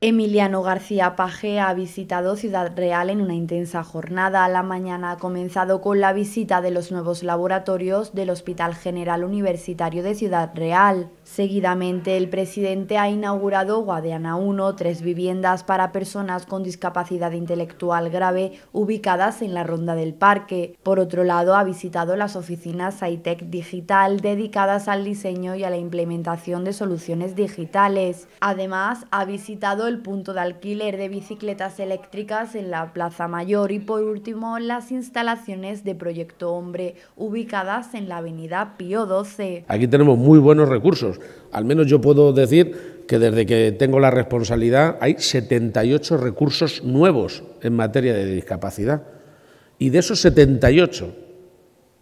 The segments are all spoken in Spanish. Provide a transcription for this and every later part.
Emiliano García Paje ha visitado Ciudad Real en una intensa jornada. La mañana ha comenzado con la visita de los nuevos laboratorios del Hospital General Universitario de Ciudad Real. Seguidamente, el presidente ha inaugurado Guadiana 1, tres viviendas para personas con discapacidad intelectual grave ubicadas en la Ronda del Parque. Por otro lado, ha visitado las oficinas SciTech Digital dedicadas al diseño y a la implementación de soluciones digitales. Además, ha visitado el punto de alquiler de bicicletas eléctricas en la Plaza Mayor y por último las instalaciones de Proyecto Hombre ubicadas en la Avenida Pío XII. Aquí tenemos muy buenos recursos, al menos yo puedo decir que desde que tengo la responsabilidad hay 78 recursos nuevos en materia de discapacidad y de esos 78,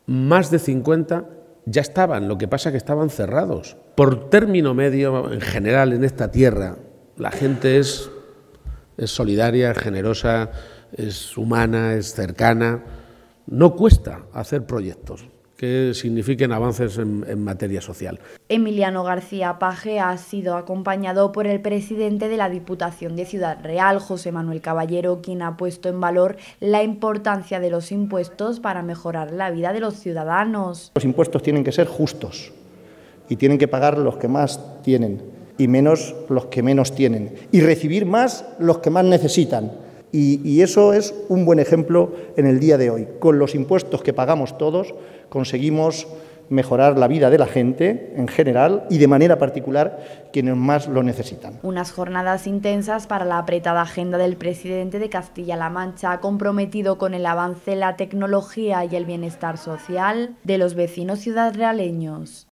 más de 50 ya estaban, lo que pasa que estaban cerrados. Por término medio, en general, en esta tierra, la gente es, solidaria, generosa, es humana, es cercana. No cuesta hacer proyectos que signifiquen avances en, en, materia social. Emiliano García Paje ha sido acompañado por el presidente de la Diputación de Ciudad Real, José Manuel Caballero, quien ha puesto en valor la importancia de los impuestos para mejorar la vida de los ciudadanos. Los impuestos tienen que ser justos y tienen que pagar los que más tienen y menos los que menos tienen, y recibir más los que más necesitan. Y, eso es un buen ejemplo en el día de hoy. Con los impuestos que pagamos todos conseguimos mejorar la vida de la gente en general y de manera particular quienes más lo necesitan. Unas jornadas intensas para la apretada agenda del presidente de Castilla-La Mancha, comprometido con el avance, la tecnología y el bienestar social de los vecinos ciudadrealeños.